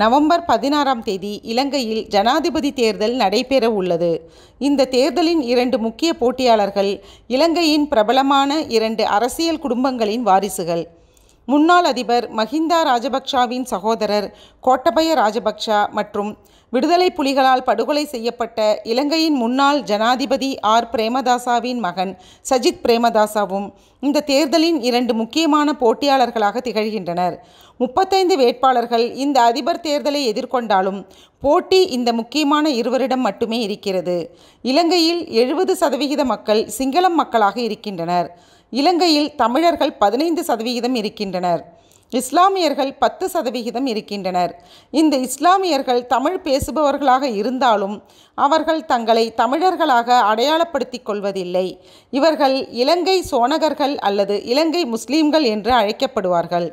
November பதினாறாம் தேதி இலங்கையில் ஜனாதிபதி தேர்தல் நடைபெற உள்ளது இந்த தேர்தலின் இரண்டு முக்கிய போட்டியாளர்கள் இலங்கையின் பிரபலமான இரண்டு அரசியல் குடும்பங்களின் வாரிசுகள் முன்னாள் அதிபர் மஹிந்தா ராஜபக்ஷாவின் சகோதரர் கோட்டபய ராஜபக்ஷா மற்றும் விடுதலை புலிகளால் படுகொலை செய்யப்பட்ட இலங்கையின் முன்னாள் ஜனாதிபதி ஆர் பிரேமதாசாவின் மகன் சஜித் பிரேமதாசாவும் இந்த தேர்தலின் இரண்டு முக்கியமான போட்டியாளர்களாக திகழ்கின்றனர் முப்பத்தைந்து வேட்பாளர்கள் இந்த அதிபர் தேர்தலை எதிர்கொண்டாலும் போட்டி இந்த முக்கியமான இருவரிடம் மட்டுமே இருக்கிறது இலங்கையில் எழுபது சதவிகித மக்கள் சிங்களம் மக்களாக இருக்கின்றனர் இலங்கையில் தமிழர்கள் பதினைந்து சதவிகிதம் இருக்கின்றனர் இஸ்லாமியர்கள் பத்து சதவிகிதம் இருக்கின்றனர் இந்த இஸ்லாமியர்கள் தமிழ் பேசுபவர்களாக இருந்தாலும் அவர்கள் தங்களை தமிழர்களாக அடையாளப்படுத்திக் கொள்வதில்லை இவர்கள் இலங்கை சோனகர்கள் அல்லது இலங்கை முஸ்லீம்கள் என்று அழைக்கப்படுவார்கள்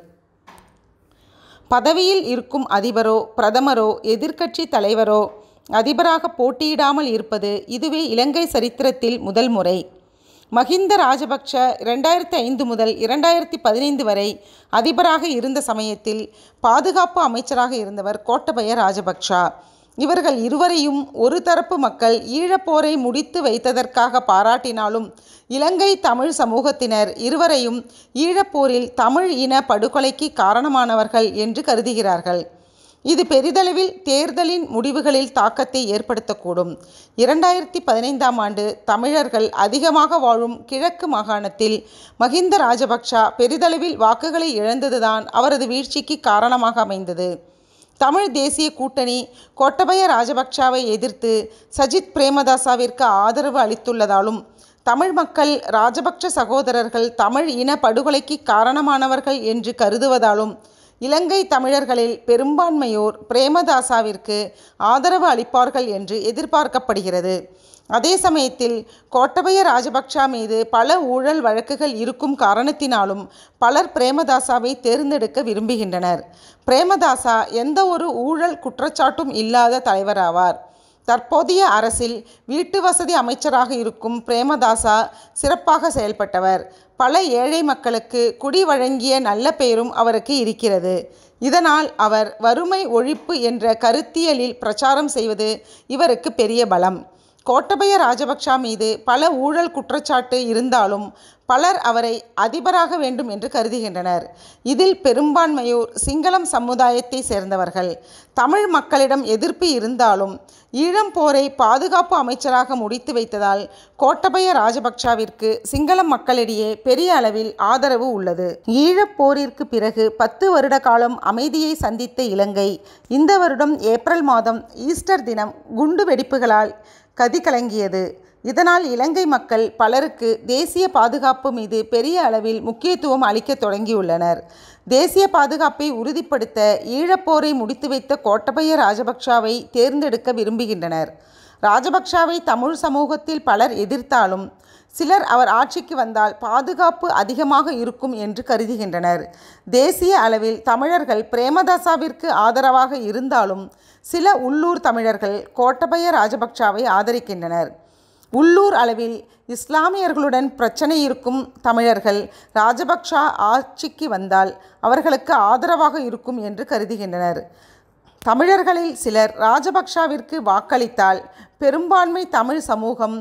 பதவியில் இருக்கும் அதிபரோ பிரதமரோ எதிர்க்கட்சி தலைவரோ அதிபராக போட்டியிடாமல் இருப்பது இதுவே இலங்கை சரித்திரத்தில் முதல் முறை மஹிந்த ராஜபக்ஷ இரண்டாயிரத்தி ஐந்து முதல் இரண்டாயிரத்தி பதினைந்து வரை அதிபராக இருந்த சமயத்தில் பாதுகாப்பு அமைச்சராக இருந்தவர் கோட்டபய ராஜபக்ஷா இவர்கள் இருவரையும் ஒரு தரப்பு மக்கள் ஈழப்போரை முடித்து வைத்ததற்காக பாராட்டினாலும் இலங்கை தமிழ் சமூகத்தினர் இருவரையும் ஈழப்போரில் தமிழ் இன படுகொலைக்கு காரணமானவர்கள் என்று கருதுகிறார்கள் இது பெரிதளவில் தேர்தலின் முடிவுகளில் தாக்கத்தை ஏற்படுத்தக்கூடும் இரண்டாயிரத்தி பதினைந்தாம் ஆண்டு தமிழர்கள் அதிகமாக வாழும் கிழக்கு மாகாணத்தில் மஹிந்த ராஜபக்ஷ பெரிதளவில் வாக்குகளை இழந்ததுதான் அவரது வீழ்ச்சிக்கு காரணமாக அமைந்தது தமிழ் தேசிய கூட்டணி கோட்டபய ராஜபக்ஷாவை எதிர்த்து சஜித் பிரேமதாசாவிற்கு ஆதரவு அளித்துள்ளதாலும் தமிழ் மக்கள் ராஜபக்ஷ சகோதரர்கள் தமிழ் இன படுகொலைக்கு காரணமானவர்கள் என்று கருதுவதாலும் இலங்கை தமிழர்களில் பெரும்பான்மையோர் பிரேமதாசாவிற்கு ஆதரவு அளிப்பார்கள் என்று எதிர்பார்க்கப்படுகிறது அதே சமயத்தில் கோட்டபய ராஜபக்ஷா மீது பல ஊழல் வழக்குகள் இருக்கும் காரணத்தினாலும் பலர் பிரேமதாசாவை தேர்ந்தெடுக்க விரும்புகின்றனர் பிரேமதாசா எந்த ஒரு ஊழல் குற்றச்சாட்டும் இல்லாத தலைவராவார் தற்போதைய அரசில் வீட்டு வசதி அமைச்சராக இருக்கும் பிரேமதாசா சிறப்பாக செயல்பட்டவர் பல ஏழை மக்களுக்கு குடி வழங்கிய நல்ல பெயரும் அவருக்கு இருக்கிறது இதனால் அவர் வறுமை ஒழிப்பு என்ற கருத்தியலில் பிரச்சாரம் செய்வது இவருக்கு பெரிய பலம் கோட்டபய ராஜபக்ஷா மீது பல ஊழல் குற்றச்சாட்டு இருந்தாலும் பலர் அவரை அதிபராக வேண்டும் என்று கருதுகின்றனர் இதில் பெரும்பான்மையோர் சிங்களம் சமுதாயத்தை சேர்ந்தவர்கள் தமிழ் மக்களிடம் எதிர்ப்பு இருந்தாலும் ஈழம் போரை பாதுகாப்பு அமைச்சராக முடித்து வைத்ததால் கோட்டபய ராஜபக்ஷாவிற்கு சிங்கள மக்களிடையே பெரிய அளவில் ஆதரவு உள்ளது ஈழப் போரிற்கு பிறகு பத்து வருட காலம் அமைதியை சந்தித்த இலங்கை இந்த வருடம் ஏப்ரல் மாதம் ஈஸ்டர் தினம் குண்டு வெடிப்புகளால் கதி கலங்கியது இதனால் இலங்கை மக்கள் பலருக்கு தேசிய பாதுகாப்பு மீது பெரிய அளவில் முக்கியத்துவம் அளிக்க தொடங்கியுள்ளனர் தேசிய பாதுகாப்பை உறுதிப்படுத்த ஈழப்போரை முடித்து வைத்த கோட்டபய ராஜபக்ஷாவை தேர்ந்தெடுக்க விரும்புகின்றனர் ராஜபக்ஷாவை தமிழ் சமூகத்தில் பலர் எதிர்த்தாலும் சிலர் அவர் ஆட்சிக்கு வந்தால் பாதுகாப்பு அதிகமாக இருக்கும் என்று கருதுகின்றனர் தேசிய அளவில் தமிழர்கள் பிரேமதாசாவிற்கு ஆதரவாக இருந்தாலும் சில உள்ளூர் தமிழர்கள் கோட்டபய ராஜபக்சாவை ஆதரிக்கின்றனர் உள்ளூர் அளவில் இஸ்லாமியர்களுடன் பிரச்சனை இருக்கும் தமிழர்கள் ராஜபக்ஷா ஆட்சிக்கு வந்தால் அவர்களுக்கு ஆதரவாக இருக்கும் என்று கருதுகின்றனர் தமிழர்களில் சிலர் ராஜபக்ஷாவிற்கு வாக்களித்தால் பெரும்பான்மை தமிழ் சமூகம்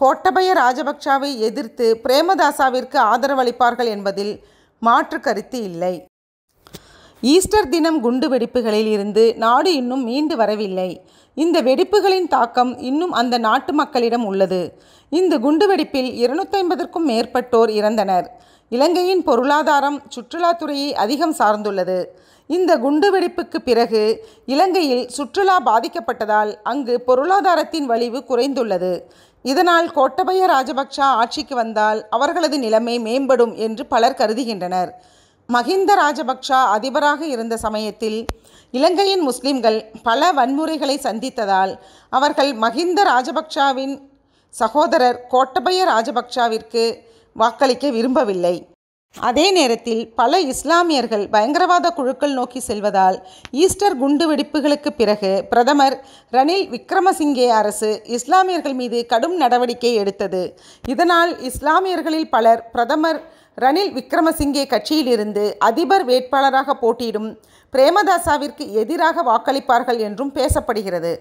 கோட்டபய ராஜபக்சாவை எதிர்த்து பிரேமதாசாவிற்கு ஆதரவளிப்பார்கள் என்பதில் மாற்று கருத்து இல்லை ஈஸ்டர் தினம் குண்டு வெடிப்புகளில் இருந்து நாடு இன்னும் மீண்டு வரவில்லை இந்த வெடிப்புகளின் தாக்கம் இன்னும் அந்த நாட்டு மக்களிடம் உள்ளது இந்த குண்டு வெடிப்பில் இருநூத்தைம்பதற்கும் மேற்பட்டோர் இறந்தனர் இலங்கையின் பொருளாதாரம் சுற்றுலாத்துறையை அதிகம் சார்ந்துள்ளது இந்த குண்டுவெடிப்புக்கு பிறகு இலங்கையில் சுற்றுலா பாதிக்கப்பட்டதால் அங்கு பொருளாதாரத்தின் வலிவு குறைந்துள்ளது இதனால் கோட்டபய ராஜபக்ஷா ஆட்சிக்கு வந்தால் அவர்களது நிலைமை மேம்படும் என்று பலர் கருதுகின்றனர் மஹிந்த ராஜபக்ஷா அதிபராக இருந்த சமயத்தில் இலங்கையின் முஸ்லிம்கள் பல வன்முறைகளை சந்தித்ததால் அவர்கள் மஹிந்த ராஜபக்ஷாவின் சகோதரர் கோட்டபய ராஜபக்ஷாவிற்கு வாக்களிக்க விரும்பவில்லை அதே நேரத்தில் பல இஸ்லாமியர்கள் பயங்கரவாத குழுக்கள் நோக்கி செல்வதால் ஈஸ்டர் குண்டுவெடிப்புகளுக்கு பிறகு பிரதமர் ரணில் விக்ரமசிங்கே அரசு இஸ்லாமியர்கள் மீது கடும் நடவடிக்கை எடுத்தது இதனால் இஸ்லாமியர்களில் பலர் பிரதமர் ரணில் விக்ரமசிங்கே கட்சியிலிருந்து அதிபர் வேட்பாளராக போட்டியிடும் பிரேமதாசாவிற்கு எதிராக வாக்களிப்பார்கள் என்றும் பேசப்படுகிறது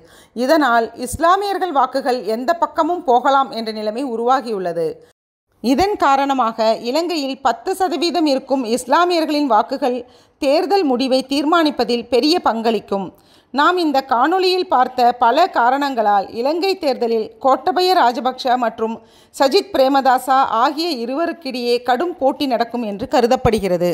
இதனால் இஸ்லாமியர்கள் வாக்குகள் எந்த பக்கமும் போகலாம் என்ற நிலைமை உருவாகியுள்ளது இதன் காரணமாக இலங்கையில் பத்து சதவீதம் இருக்கும் இஸ்லாமியர்களின் வாக்குகள் தேர்தல் முடிவை தீர்மானிப்பதில் பெரிய பங்களிக்கும் நாம் இந்த காணொளியில் பார்த்த பல காரணங்களால் இலங்கை தேர்தலில் கோட்டபய ராஜபக்ஷ மற்றும் சஜித் பிரேமதாசா ஆகிய இருவருக்கிடையே கடும் போட்டி நடக்கும் என்று கருதப்படுகிறது